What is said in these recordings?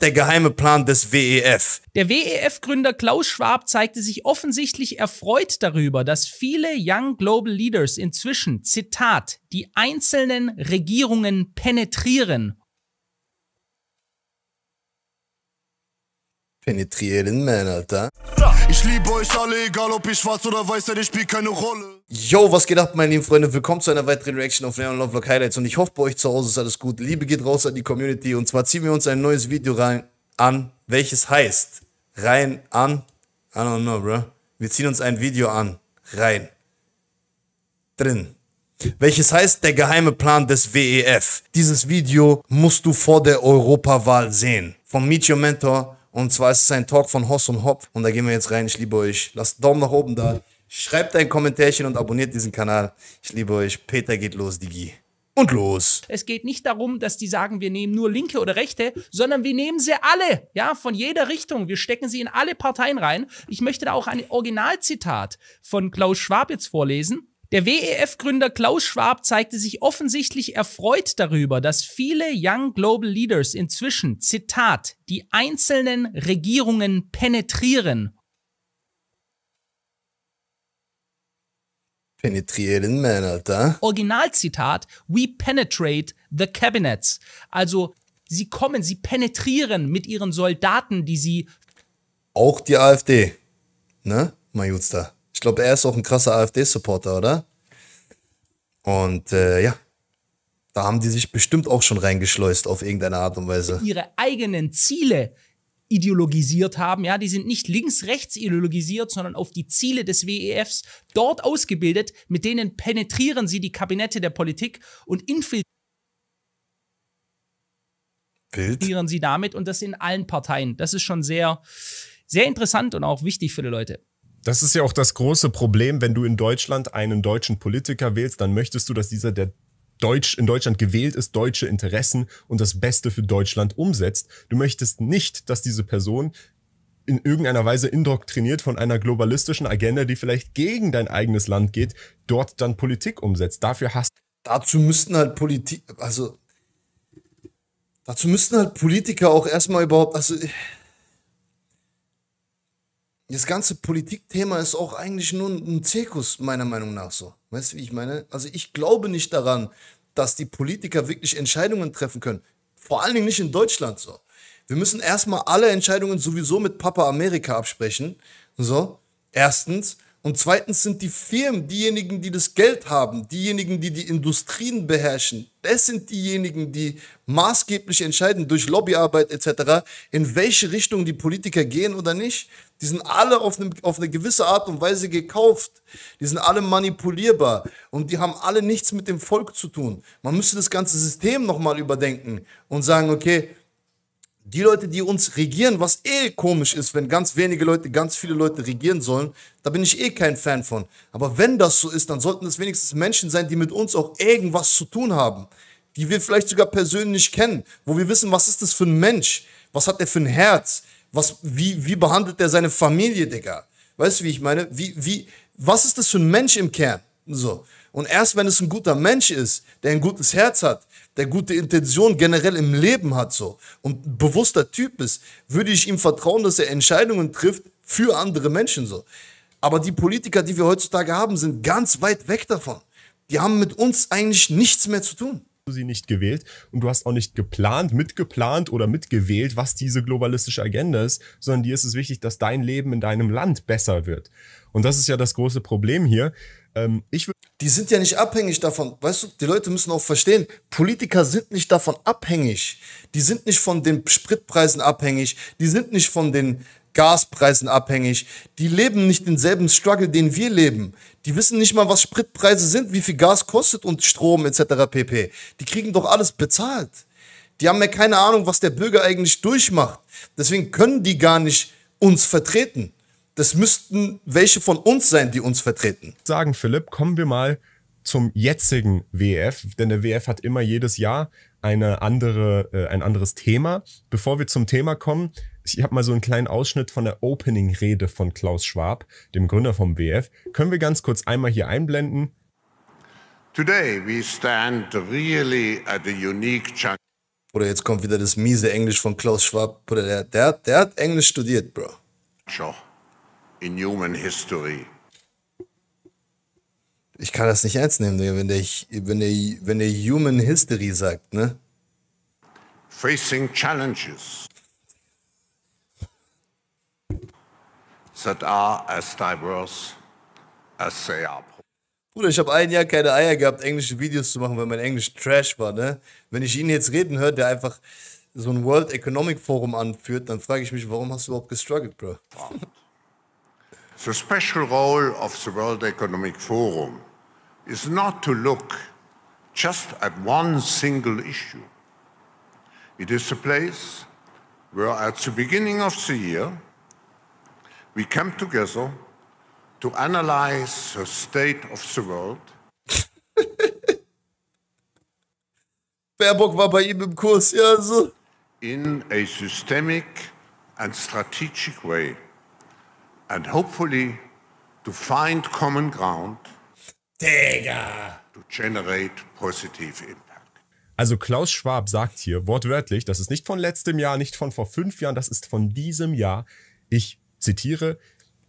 der geheime Plan des WEF. Der WEF-Gründer Klaus Schwab zeigte sich offensichtlich erfreut darüber, dass viele Young Global Leaders inzwischen, Zitat, die einzelnen Regierungen penetrieren Penetrieren Männer, Alter. Ich liebe euch alle, egal ob ihr schwarz oder weiß seid, ich spielt keine Rolle. Yo, was geht ab, meine lieben Freunde? Willkommen zu einer weiteren Reaction auf Neon Lovelock Highlights. Und ich hoffe, bei euch zu Hause ist alles gut. Liebe geht raus an die Community. Und zwar ziehen wir uns ein neues Video rein an, welches heißt Rein an. I don't know, bro. Wir ziehen uns ein Video an. Rein. Drin welches heißt der geheime Plan des WEF. Dieses Video musst du vor der Europawahl sehen. Von Meet Your Mentor und zwar ist es ein Talk von Hoss und Hopf. Und da gehen wir jetzt rein. Ich liebe euch. Lasst einen Daumen nach oben da. Schreibt ein Kommentärchen und abonniert diesen Kanal. Ich liebe euch. Peter geht los, Digi. Und los. Es geht nicht darum, dass die sagen, wir nehmen nur Linke oder Rechte, sondern wir nehmen sie alle, ja, von jeder Richtung. Wir stecken sie in alle Parteien rein. Ich möchte da auch ein Originalzitat von Klaus Schwab jetzt vorlesen. Der WEF-Gründer Klaus Schwab zeigte sich offensichtlich erfreut darüber, dass viele Young Global Leaders inzwischen, Zitat, die einzelnen Regierungen penetrieren. Penetrieren, man, Alter. Originalzitat, we penetrate the cabinets. Also, sie kommen, sie penetrieren mit ihren Soldaten, die sie. Auch die AfD, ne, Majutster? Ich glaube, er ist auch ein krasser AfD-Supporter, oder? Und äh, ja, da haben die sich bestimmt auch schon reingeschleust auf irgendeine Art und Weise. Ihre eigenen Ziele ideologisiert haben. Ja, die sind nicht links-rechts ideologisiert, sondern auf die Ziele des WEFs dort ausgebildet. Mit denen penetrieren sie die Kabinette der Politik und infiltrieren sie damit und das in allen Parteien. Das ist schon sehr, sehr interessant und auch wichtig für die Leute. Das ist ja auch das große Problem, wenn du in Deutschland einen deutschen Politiker wählst, dann möchtest du, dass dieser, der Deutsch, in Deutschland gewählt ist, deutsche Interessen und das Beste für Deutschland umsetzt. Du möchtest nicht, dass diese Person in irgendeiner Weise indoktriniert von einer globalistischen Agenda, die vielleicht gegen dein eigenes Land geht, dort dann Politik umsetzt. Dafür hast Dazu müssten halt Politik, also dazu müssten halt Politiker auch erstmal überhaupt, also das ganze Politikthema ist auch eigentlich nur ein Zirkus, meiner Meinung nach so. Weißt du, wie ich meine? Also ich glaube nicht daran, dass die Politiker wirklich Entscheidungen treffen können. Vor allen Dingen nicht in Deutschland so. Wir müssen erstmal alle Entscheidungen sowieso mit Papa Amerika absprechen. So, erstens. Und zweitens sind die Firmen diejenigen, die das Geld haben, diejenigen, die die Industrien beherrschen. Das sind diejenigen, die maßgeblich entscheiden durch Lobbyarbeit etc., in welche Richtung die Politiker gehen oder nicht. Die sind alle auf eine, auf eine gewisse Art und Weise gekauft. Die sind alle manipulierbar und die haben alle nichts mit dem Volk zu tun. Man müsste das ganze System nochmal überdenken und sagen, okay, die Leute, die uns regieren, was eh komisch ist, wenn ganz wenige Leute, ganz viele Leute regieren sollen, da bin ich eh kein Fan von. Aber wenn das so ist, dann sollten es wenigstens Menschen sein, die mit uns auch irgendwas zu tun haben, die wir vielleicht sogar persönlich kennen, wo wir wissen, was ist das für ein Mensch, was hat der für ein Herz, was, wie, wie behandelt er seine Familie, Digga? Weißt du, wie ich meine? Wie, wie, was ist das für ein Mensch im Kern? So. Und erst wenn es ein guter Mensch ist, der ein gutes Herz hat, der gute Intention generell im Leben hat, so und ein bewusster Typ ist, würde ich ihm vertrauen, dass er Entscheidungen trifft für andere Menschen, so. Aber die Politiker, die wir heutzutage haben, sind ganz weit weg davon. Die haben mit uns eigentlich nichts mehr zu tun du sie nicht gewählt und du hast auch nicht geplant, mitgeplant oder mitgewählt, was diese globalistische Agenda ist, sondern dir ist es wichtig, dass dein Leben in deinem Land besser wird. Und das ist ja das große Problem hier. Ähm, ich die sind ja nicht abhängig davon. Weißt du, die Leute müssen auch verstehen, Politiker sind nicht davon abhängig. Die sind nicht von den Spritpreisen abhängig. Die sind nicht von den Gaspreisen abhängig. Die leben nicht denselben Struggle, den wir leben. Die wissen nicht mal, was Spritpreise sind, wie viel Gas kostet und Strom etc. pp. Die kriegen doch alles bezahlt. Die haben ja keine Ahnung, was der Bürger eigentlich durchmacht. Deswegen können die gar nicht uns vertreten. Das müssten welche von uns sein, die uns vertreten. Sagen, Philipp, kommen wir mal zum jetzigen WF, denn der WF hat immer jedes Jahr eine andere, äh, ein anderes Thema. Bevor wir zum Thema kommen, ich habe mal so einen kleinen Ausschnitt von der Opening-Rede von Klaus Schwab, dem Gründer vom WF. Können wir ganz kurz einmal hier einblenden? Today we stand really at a unique chunk. Oder jetzt kommt wieder das miese Englisch von Klaus Schwab. Bruder, der, der, der hat Englisch studiert, Bro. In human history. Ich kann das nicht ernst nehmen, wenn der, wenn der, wenn der Human History sagt, ne? Facing challenges that are as diverse as they are. Bruder, ich habe ein Jahr keine Eier gehabt, englische Videos zu machen, weil mein Englisch Trash war, ne? Wenn ich ihn jetzt reden höre, der einfach so ein World Economic Forum anführt, dann frage ich mich, warum hast du überhaupt gestruggelt, Bro? The special role of the World Economic Forum is not to look just at one single issue. It is a place where at the beginning of the year we come together to analyze the state of the world. Baerbock war bei ihm im Kurs, ja, so. In a systemic and strategic way. And hopefully to find common ground. Digga! To generate positive impact. Also Klaus Schwab sagt hier wortwörtlich, das ist nicht von letztem Jahr, nicht von vor fünf Jahren, das ist von diesem Jahr. Ich zitiere,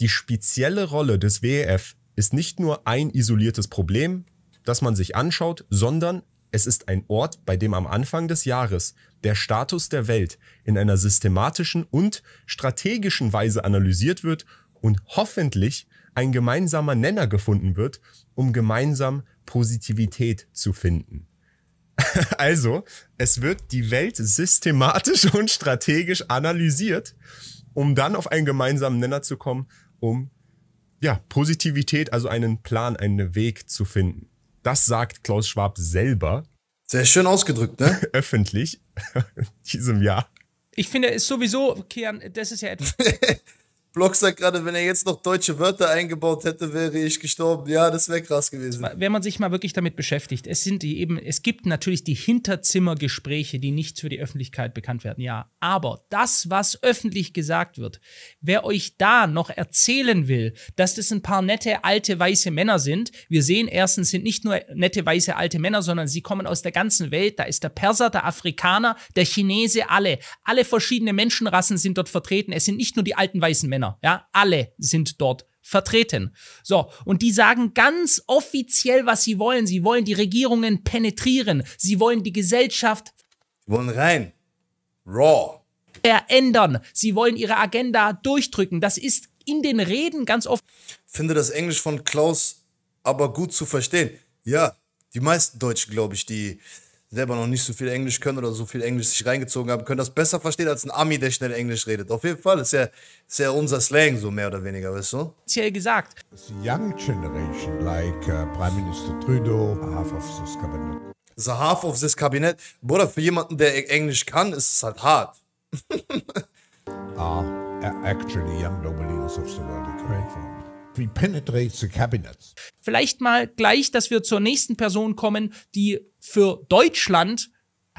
die spezielle Rolle des WEF ist nicht nur ein isoliertes Problem, das man sich anschaut, sondern es ist ein Ort, bei dem am Anfang des Jahres der Status der Welt in einer systematischen und strategischen Weise analysiert wird und hoffentlich ein gemeinsamer Nenner gefunden wird, um gemeinsam Positivität zu finden. also, es wird die Welt systematisch und strategisch analysiert um dann auf einen gemeinsamen Nenner zu kommen, um ja, Positivität, also einen Plan, einen Weg zu finden. Das sagt Klaus Schwab selber. Sehr schön ausgedrückt, ne? Öffentlich in diesem Jahr. Ich finde, ist sowieso, Kian, das ist ja etwas. Block sagt gerade, wenn er jetzt noch deutsche Wörter eingebaut hätte, wäre ich gestorben. Ja, das wäre krass gewesen. Wenn man sich mal wirklich damit beschäftigt, es sind die eben, es gibt natürlich die Hinterzimmergespräche, die nicht für die Öffentlichkeit bekannt werden, ja. Aber das, was öffentlich gesagt wird, wer euch da noch erzählen will, dass das ein paar nette alte weiße Männer sind, wir sehen erstens sind nicht nur nette weiße alte Männer, sondern sie kommen aus der ganzen Welt. Da ist der Perser, der Afrikaner, der Chinese, alle. Alle verschiedene Menschenrassen sind dort vertreten. Es sind nicht nur die alten weißen Männer. Partner. Genau, ja, alle sind dort vertreten. So, und die sagen ganz offiziell, was sie wollen. Sie wollen die Regierungen penetrieren. Sie wollen die Gesellschaft. Sie wollen rein. Raw. Verändern. Sie wollen ihre Agenda durchdrücken. Das ist in den Reden ganz oft. Finde das Englisch von Klaus aber gut zu verstehen. Ja, die meisten Deutschen, glaube ich, die selber noch nicht so viel Englisch können oder so viel Englisch sich reingezogen haben, können das besser verstehen als ein Ami, der schnell Englisch redet. Auf jeden Fall ist ja, ist ja unser Slang so mehr oder weniger, weißt du? Speziell gesagt. It's young generation, like uh, Prime Minister Trudeau, half of this cabinet. The half of this cabinet. Bruder, für jemanden, der e- Englisch kann, ist es halt hart. ah, actually young Nobel of the world are coming from we penetrate the cabinets. Vielleicht mal gleich, dass wir zur nächsten Person kommen, die für Deutschland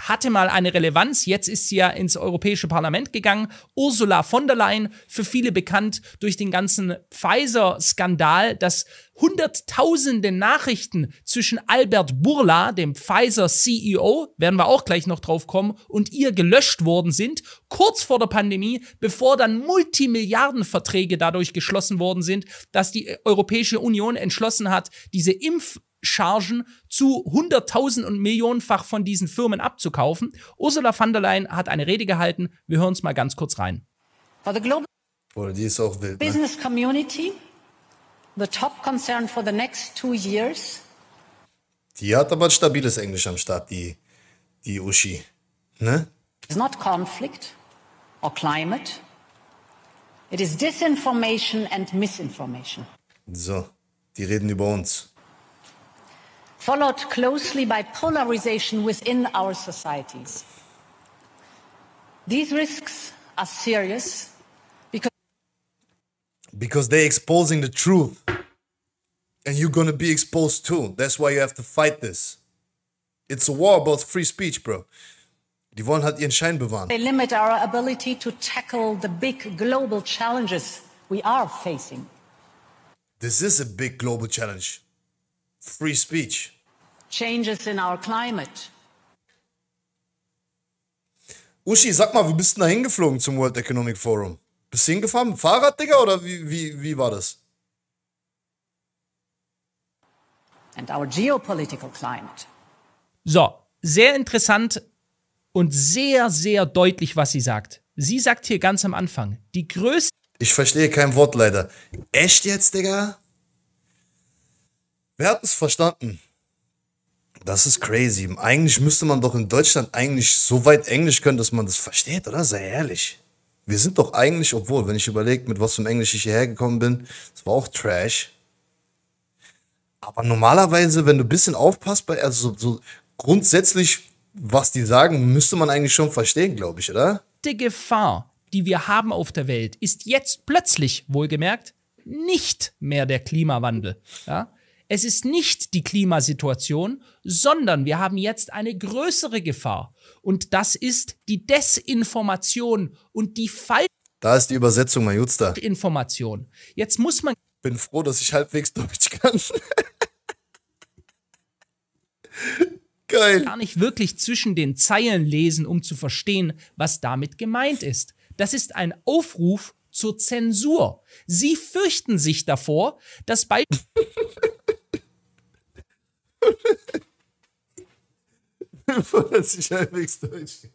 hatte mal eine Relevanz. Jetzt ist sie ja ins Europäische Parlament gegangen. Ursula von der Leyen, für viele bekannt durch den ganzen Pfizer-Skandal, dass hunderttausende Nachrichten zwischen Albert Burla, dem Pfizer-CEO, werden wir auch gleich noch drauf kommen, und ihr gelöscht worden sind, kurz vor der Pandemie, bevor dann Multimilliardenverträge dadurch geschlossen worden sind, dass die Europäische Union entschlossen hat, diese Impf- Chargen zu hunderttausend und millionenfach von diesen Firmen abzukaufen. Ursula von der Leyen hat eine Rede gehalten. Wir hören es mal ganz kurz rein. For the global oh, die ist auch wild, ne? business community, the top concern for the next two years. Die hat aber ein stabiles Englisch am Start, die, die Uschi. Ne? It's not conflict or climate. It is disinformation and misinformation. So, die reden über uns. followed closely by polarization within our societies. These risks are serious because because they're exposing the truth and you're going to be exposed too. That's why you have to fight this. It's a war about free speech, bro. Die wollen halt ihren Schein bewahren. They limit our ability to tackle the big global challenges we are facing. This is a big global challenge. Free speech. changes in our climate. Uschi, sag mal, wie bist du da hingeflogen zum World Economic Forum? Bist du hingefahren? mit dem Fahrrad, Digga, oder wie, wie, wie war das? And our geopolitical climate. So, sehr interessant und sehr, sehr deutlich, was sie sagt. Sie sagt hier ganz am Anfang, die größte. Ich verstehe kein Wort leider. Echt jetzt, Digga? Wer hat es verstanden? Das ist crazy. Eigentlich müsste man doch in Deutschland eigentlich so weit Englisch können, dass man das versteht, oder? Sei ehrlich. Wir sind doch eigentlich, obwohl, wenn ich überlege, mit was für Englisch ich hierher gekommen bin, das war auch Trash. Aber normalerweise, wenn du ein bisschen aufpasst, bei, also so, so grundsätzlich, was die sagen, müsste man eigentlich schon verstehen, glaube ich, oder? Die Gefahr, die wir haben auf der Welt, ist jetzt plötzlich, wohlgemerkt, nicht mehr der Klimawandel. Ja? Es ist nicht die Klimasituation, sondern wir haben jetzt eine größere Gefahr. Und das ist die Desinformation und die falsche Da ist die Übersetzung, mein Jutster. Information. Jetzt muss man. Bin froh, dass ich halbwegs Deutsch kann. Geil. Gar nicht wirklich zwischen den Zeilen lesen, um zu verstehen, was damit gemeint ist. Das ist ein Aufruf zur Zensur. Sie fürchten sich davor, dass bei Bevor das ist halbwegs deutsch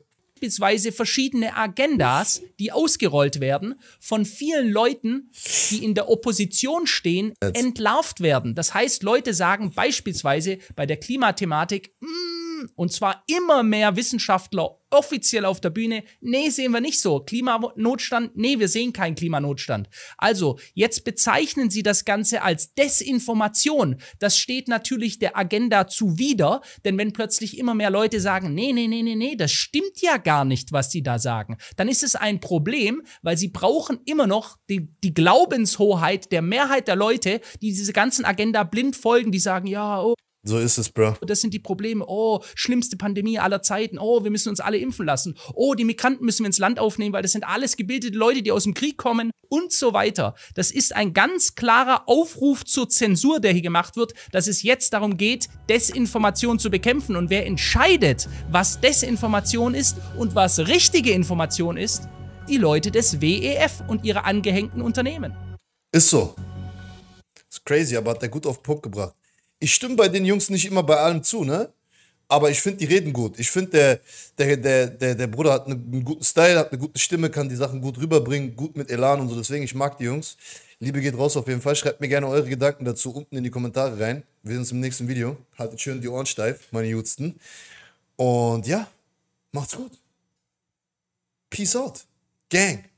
beispielsweise verschiedene Agendas, die ausgerollt werden, von vielen Leuten, die in der Opposition stehen, entlarvt werden. Das heißt, Leute sagen beispielsweise bei der Klimathematik, mm, und zwar immer mehr Wissenschaftler offiziell auf der Bühne, nee, sehen wir nicht so. Klimanotstand, nee, wir sehen keinen Klimanotstand. Also, jetzt bezeichnen sie das Ganze als Desinformation. Das steht natürlich der Agenda zuwider, denn wenn plötzlich immer mehr Leute sagen, nee, nee, nee, nee, nee, das stimmt ja gar nicht, was sie da sagen, dann ist es ein Problem, weil sie brauchen immer noch die, die Glaubenshoheit der Mehrheit der Leute, die diese ganzen Agenda blind folgen, die sagen, ja, oh, so ist es, Bro. Das sind die Probleme. Oh, schlimmste Pandemie aller Zeiten. Oh, wir müssen uns alle impfen lassen. Oh, die Migranten müssen wir ins Land aufnehmen, weil das sind alles gebildete Leute, die aus dem Krieg kommen und so weiter. Das ist ein ganz klarer Aufruf zur Zensur, der hier gemacht wird, dass es jetzt darum geht, Desinformation zu bekämpfen. Und wer entscheidet, was Desinformation ist und was richtige Information ist, die Leute des WEF und ihre angehängten Unternehmen. Ist so. Ist crazy, aber hat der gut auf den Punkt gebracht ich stimme bei den Jungs nicht immer bei allem zu, ne? Aber ich finde, die reden gut. Ich finde, der, der, der, der, der Bruder hat ne, einen guten Style, hat eine gute Stimme, kann die Sachen gut rüberbringen, gut mit Elan und so. Deswegen, ich mag die Jungs. Liebe geht raus auf jeden Fall. Schreibt mir gerne eure Gedanken dazu unten in die Kommentare rein. Wir sehen uns im nächsten Video. Haltet schön die Ohren steif, meine Jutsten. Und ja, macht's gut. Peace out. Gang.